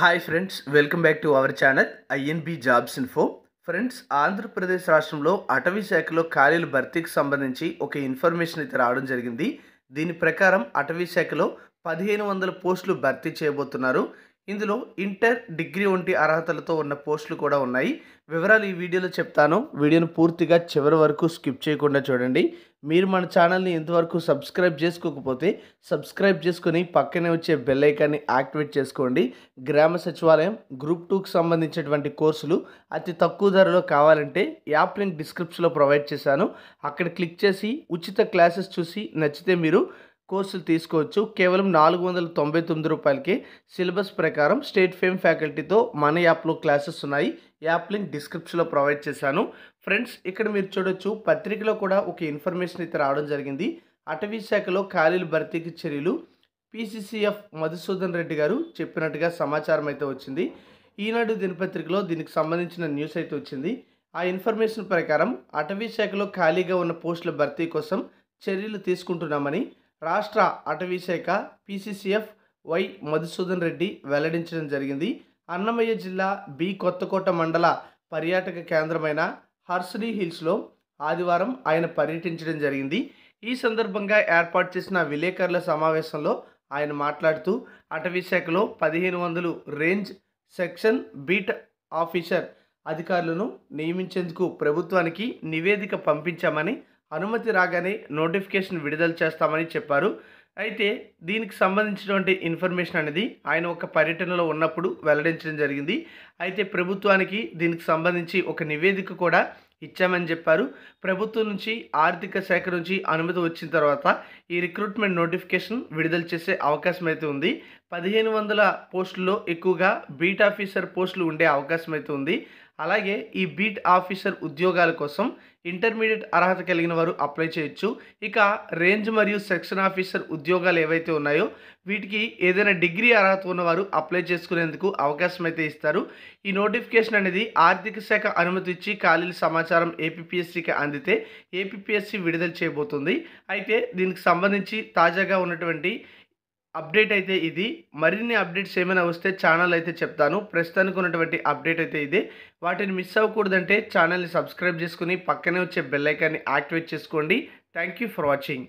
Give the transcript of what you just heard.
hi friends welcome back to our channel INB jobs info friends Andhra Pradesh రాష్ట్రంలో అటవీ శాఖలో ఖాళీల భర్తీకి సంబంధించి ఒక ఇన్ఫర్మేషన్ అయితే రావడం జరిగింది దీని ప్రకారం అటవీ శాఖలో పదిహేను వందల పోస్టులు భర్తీ చేయబోతున్నారు ఇందులో ఇంటర్ డిగ్రీ వంటి అర్హతలతో ఉన్న పోస్టులు కూడా ఉన్నాయి వివరాలు ఈ వీడియోలో చెప్తాను వీడియోను పూర్తిగా చివరి వరకు స్కిప్ చేయకుండా చూడండి మీరు మన ఛానల్ని ఇంతవరకు సబ్స్క్రైబ్ చేసుకోకపోతే సబ్స్క్రైబ్ చేసుకొని పక్కనే వచ్చే బెల్ ఐకాన్ని యాక్టివేట్ చేసుకోండి గ్రామ సచివాలయం గ్రూప్ టూకి సంబంధించినటువంటి కోర్సులు అతి తక్కువ ధరలో కావాలంటే యాప్ లింక్ డిస్క్రిప్షన్లో ప్రొవైడ్ చేశాను అక్కడ క్లిక్ చేసి ఉచిత క్లాసెస్ చూసి నచ్చితే మీరు కోర్సులు తీసుకోవచ్చు కేవలం నాలుగు వందల తొంభై తొమ్మిది రూపాయలకి సిలబస్ ప్రకారం స్టేట్ ఫేమ్ ఫ్యాకల్టీతో మన యాప్లో క్లాసెస్ ఉన్నాయి యాప్ లింక్ డిస్క్రిప్షన్లో ప్రొవైడ్ చేశాను ఫ్రెండ్స్ ఇక్కడ మీరు చూడొచ్చు పత్రికలో కూడా ఒక ఇన్ఫర్మేషన్ అయితే రావడం జరిగింది అటవీ శాఖలో ఖాళీల భర్తీకి చర్యలు పీసీసీఎఫ్ మధుసూదన్ రెడ్డి గారు చెప్పినట్టుగా సమాచారం అయితే వచ్చింది ఈనాడు దినపత్రికలో దీనికి సంబంధించిన న్యూస్ అయితే వచ్చింది ఆ ఇన్ఫర్మేషన్ ప్రకారం అటవీ శాఖలో ఖాళీగా ఉన్న పోస్టుల భర్తీ కోసం చర్యలు తీసుకుంటున్నామని రాష్ట్ర అటవీ శాఖ పీసీసీఎఫ్ వై మధుసూదన్ రెడ్డి వెల్లడించడం జరిగింది అన్నమయ్య జిల్లా బి కొత్తకోట మండల పర్యాటక కేంద్రమైన హర్సరీ హిల్స్లో ఆదివారం ఆయన పర్యటించడం జరిగింది ఈ సందర్భంగా ఏర్పాటు చేసిన విలేకరుల సమావేశంలో ఆయన మాట్లాడుతూ అటవీ శాఖలో పదిహేను వందలు రేంజ్ సెక్షన్ బీట్ ఆఫీసర్ అధికారులను నియమించేందుకు ప్రభుత్వానికి నివేదిక పంపించామని అనుమతి రాగానే నోటిఫికేషన్ విడుదల చేస్తామని చెప్పారు అయితే దీనికి సంబంధించినటువంటి ఇన్ఫర్మేషన్ అనేది ఆయన ఒక పర్యటనలో ఉన్నప్పుడు వెల్లడించడం జరిగింది అయితే ప్రభుత్వానికి దీనికి సంబంధించి ఒక నివేదిక కూడా ఇచ్చామని చెప్పారు ప్రభుత్వం నుంచి ఆర్థిక శాఖ నుంచి అనుమతి వచ్చిన తర్వాత ఈ రిక్రూట్మెంట్ నోటిఫికేషన్ విడుదల చేసే అవకాశం అయితే ఉంది పదిహేను వందల పోస్టుల్లో ఎక్కువగా బీట్ ఆఫీసర్ పోస్టులు ఉండే అవకాశం అయితే ఉంది అలాగే ఈ బీట్ ఆఫీసర్ ఉద్యోగాల కోసం ఇంటర్మీడియట్ అర్హత కలిగిన వారు అప్లై చేయొచ్చు ఇక రేంజ్ మరియు సెక్షన్ ఆఫీసర్ ఉద్యోగాలు ఏవైతే ఉన్నాయో వీటికి ఏదైనా డిగ్రీ అర్హత ఉన్నవారు అప్లై చేసుకునేందుకు అవకాశం అయితే ఇస్తారు ఈ నోటిఫికేషన్ అనేది ఆర్థిక శాఖ అనుమతి ఇచ్చి ఖాళీల సమాచారం ఏపీఎస్సికి అందితే ఏపీఎస్సి విడుదల చేయబోతుంది అయితే దీనికి సంబంధించి తాజాగా ఉన్నటువంటి అప్డేట్ అయితే ఇది మరిన్ని అప్డేట్స్ ఏమైనా వస్తే ఛానల్ అయితే చెప్తాను ప్రస్తుతానికి ఉన్నటువంటి అప్డేట్ అయితే ఇది వాటిని మిస్ అవ్వకూడదంటే ఛానల్ని సబ్స్క్రైబ్ చేసుకుని పక్కనే వచ్చే బెల్లైకాన్ని యాక్టివేట్ చేసుకోండి థ్యాంక్ యూ ఫర్ వాచింగ్